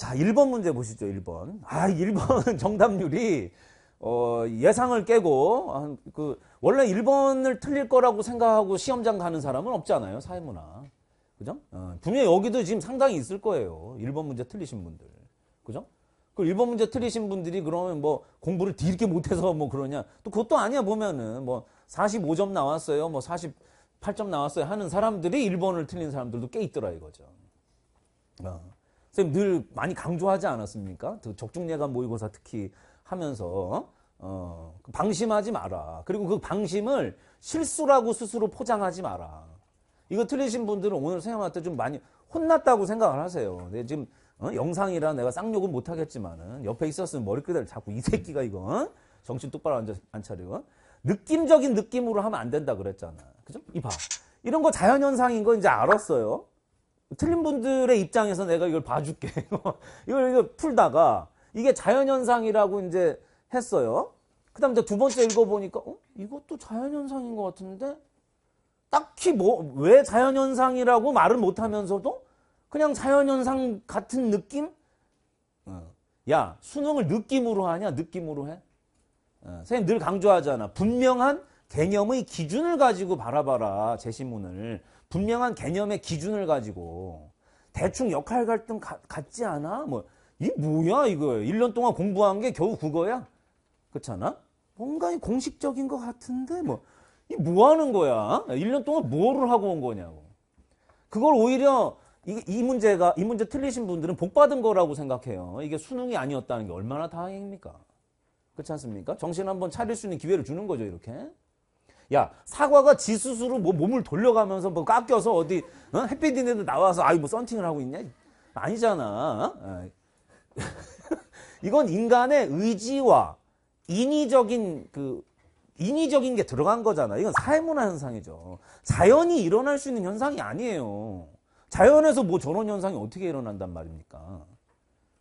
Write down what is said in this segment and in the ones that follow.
자, 1번 문제 보시죠, 1번. 아, 1번 정답률이, 어, 예상을 깨고, 아, 그, 원래 1번을 틀릴 거라고 생각하고 시험장 가는 사람은 없잖아요, 사회문화. 그죠? 어, 분명히 여기도 지금 상당히 있을 거예요. 1번 문제 틀리신 분들. 그죠? 그 1번 문제 틀리신 분들이 그러면 뭐 공부를 뒤늦게 못해서 뭐 그러냐. 또 그것도 아니야, 보면은. 뭐 45점 나왔어요, 뭐 48점 나왔어요 하는 사람들이 1번을 틀린 사람들도 꽤 있더라 이거죠. 어. 선생님 늘 많이 강조하지 않았습니까? 적중예감 모의고사 특히 하면서 어, 그 방심하지 마라. 그리고 그 방심을 실수라고 스스로 포장하지 마라. 이거 틀리신 분들은 오늘 선생님한테 좀 많이 혼났다고 생각을 하세요. 근데 네, 지금 어? 영상이라 내가 쌍욕은 못하겠지만은 옆에 있었으면 머리끄대를 자꾸 이 새끼가 이거 어? 정신 똑바로 앉아, 안 차리고 느낌적인 느낌으로 하면 안 된다 그랬잖아. 그죠? 이봐. 이런 거 자연현상인 거 이제 알았어요. 틀린 분들의 입장에서 내가 이걸 봐줄게. 이걸, 이걸 풀다가 이게 자연현상이라고 이제 했어요. 그 다음에 두 번째 읽어보니까 어? 이것도 자연현상인 것 같은데 딱히 뭐 왜 자연현상이라고 말을 못하면서도 그냥 자연현상 같은 느낌? 어. 야 수능을 느낌으로 하냐 느낌으로 해? 어. 선생님 늘 강조하잖아 분명한 개념의 기준을 가지고 바라봐라 제시문을 분명한 개념의 기준을 가지고 대충 역할 갈등 가, 같지 않아? 뭐이 뭐야 이거 1년 동안 공부한 게 겨우 그거야? 그렇잖아? 뭔가 공식적인 것 같은데 뭐이뭐 뭐 하는 거야? 1년 동안 뭐를 하고 온 거냐고 그걸 오히려 이, 이 문제가 이 문제 틀리신 분들은 복 받은 거라고 생각해요 이게 수능이 아니었다는 게 얼마나 다행입니까? 그렇지 않습니까? 정신 한번 차릴 수 있는 기회를 주는 거죠 이렇게 야 사과가 지 스스로 뭐 몸을 돌려가면서 뭐 깎여서 어디 어? 햇빛인데도 나와서 아이뭐 썬팅을 하고 있냐 아니잖아 어? 이건 인간의 의지와 인위적인 그 인위적인 게 들어간 거잖아 이건 사회문화 현상이죠 자연이 일어날 수 있는 현상이 아니에요 자연에서 뭐 저런 현상이 어떻게 일어난단 말입니까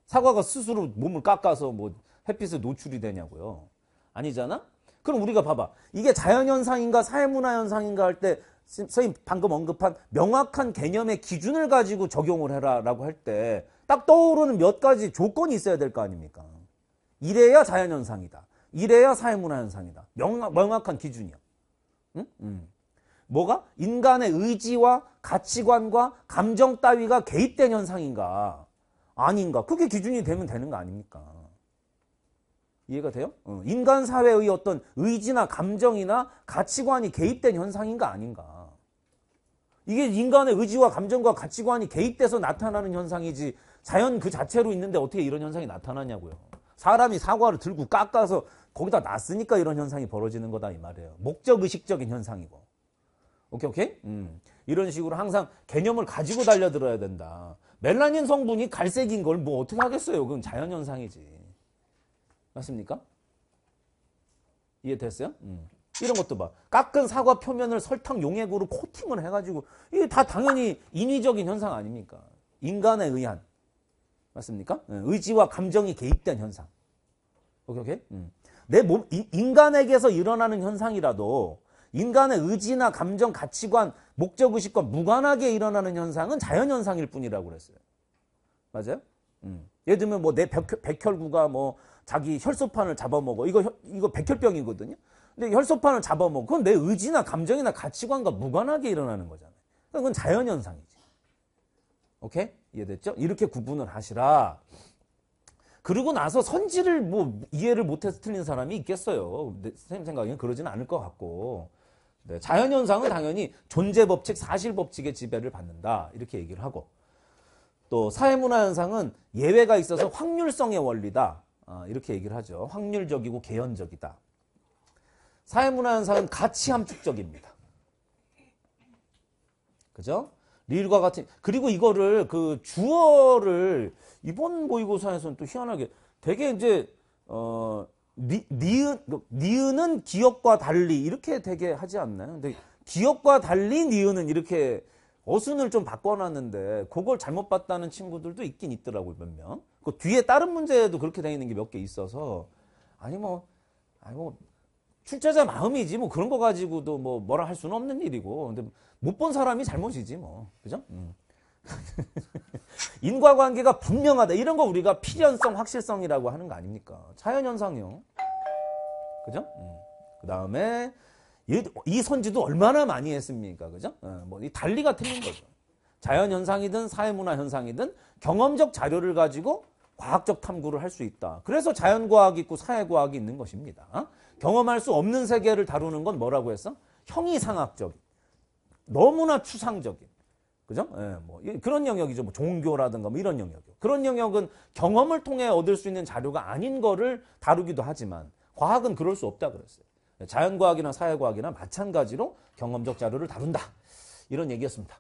사과가 스스로 몸을 깎아서 뭐 햇빛에 노출이 되냐고요 아니잖아 그럼 우리가 봐봐. 이게 자연현상인가 사회문화현상인가 할 때 선생님 방금 언급한 명확한 개념의 기준을 가지고 적용을 해라라고 할 때 딱 떠오르는 몇 가지 조건이 있어야 될 거 아닙니까? 이래야 자연현상이다. 이래야 사회문화현상이다. 명확, 명확한 기준이야. 응? 응. 뭐가? 인간의 의지와 가치관과 감정 따위가 개입된 현상인가? 아닌가? 그게 기준이 되면 되는 거 아닙니까? 이해가 돼요? 어, 인간 사회의 어떤 의지나 감정이나 가치관이 개입된 현상인가 아닌가. 이게 인간의 의지와 감정과 가치관이 개입돼서 나타나는 현상이지 자연 그 자체로 있는데 어떻게 이런 현상이 나타나냐고요. 사람이 사과를 들고 깎아서 거기다 놨으니까 이런 현상이 벌어지는 거다 이 말이에요. 목적의식적인 현상이고. 오케이 오케이? 음. 이런 식으로 항상 개념을 가지고 달려들어야 된다. 멜라닌 성분이 갈색인 걸 뭐 어떻게 하겠어요. 그건 자연현상이지. 맞습니까? 이해됐어요? 음. 이런 것도 봐. 깎은 사과 표면을 설탕 용액으로 코팅을 해가지고 이게 다 당연히 인위적인 현상 아닙니까? 인간에 의한 맞습니까? 예, 의지와 감정이 개입된 현상. 오케이 오케이. 음. 내몸 인간에게서 일어나는 현상이라도 인간의 의지나 감정, 가치관, 목적 의식과 무관하게 일어나는 현상은 자연 현상일 뿐이라고 그랬어요. 맞아요? 음. 예를 들면 뭐 내 백혈구가 뭐 자기 혈소판을 잡아먹어. 이거 혈, 이거 백혈병이거든요. 근데 혈소판을 잡아먹어. 그건 내 의지나 감정이나 가치관과 무관하게 일어나는 거잖아요. 그건 자연 현상이지. 오케이? 이해됐죠? 이렇게 구분을 하시라. 그러고 나서 선지를 뭐 이해를 못해서 틀린 사람이 있겠어요. 네, 선생님 생각에는 그러지는 않을 것 같고. 네, 자연현상은 당연히 존재법칙, 사실법칙의 지배를 받는다. 이렇게 얘기를 하고. 또 사회문화 현상은 예외가 있어서 확률성의 원리다. 아, 이렇게 얘기를 하죠. 확률적이고 개연적이다. 사회문화 현상은 가치 함축적입니다. 그죠? 리 릴과 같은 그리고 이거를 그 주어를 이번 모의고사에서는 또 희한하게 되게 이제 어 니, 니은 그 니은은 기억과 달리 이렇게 되게 하지 않나요? 근데 기억과 달리 니은은 이렇게 어순을 좀 바꿔놨는데 그걸 잘못 봤다는 친구들도 있긴 있더라고요 몇 명. 그 뒤에 다른 문제도 그렇게 되어 있는 게 몇 개 있어서 아니 뭐 아니 뭐 출제자 마음이지 뭐 그런 거 가지고도 뭐 뭐라 할 수는 없는 일이고 근데 못 본 사람이 잘못이지 뭐 그죠? 음. 인과관계가 분명하다 이런 거 우리가 필연성 확실성이라고 하는 거 아닙니까? 자연현상이요. 그죠? 음. 그 다음에 이 선지도 얼마나 많이 했습니까? 그죠? 어, 뭐 달리가 틀린 거죠. 자연 현상이든 사회문화 현상이든 경험적 자료를 가지고 과학적 탐구를 할 수 있다. 그래서 자연과학이 있고 사회과학이 있는 것입니다. 어? 경험할 수 없는 세계를 다루는 건 뭐라고 했어? 형이상학적인. 너무나 추상적인. 그죠? 예, 뭐 그런 영역이죠. 뭐 종교라든가 뭐 이런 영역. 그런 영역은 경험을 통해 얻을 수 있는 자료가 아닌 거를 다루기도 하지만 과학은 그럴 수 없다 그랬어요. 자연과학이나 사회과학이나 마찬가지로 경험적 자료를 다룬다. 이런 얘기였습니다.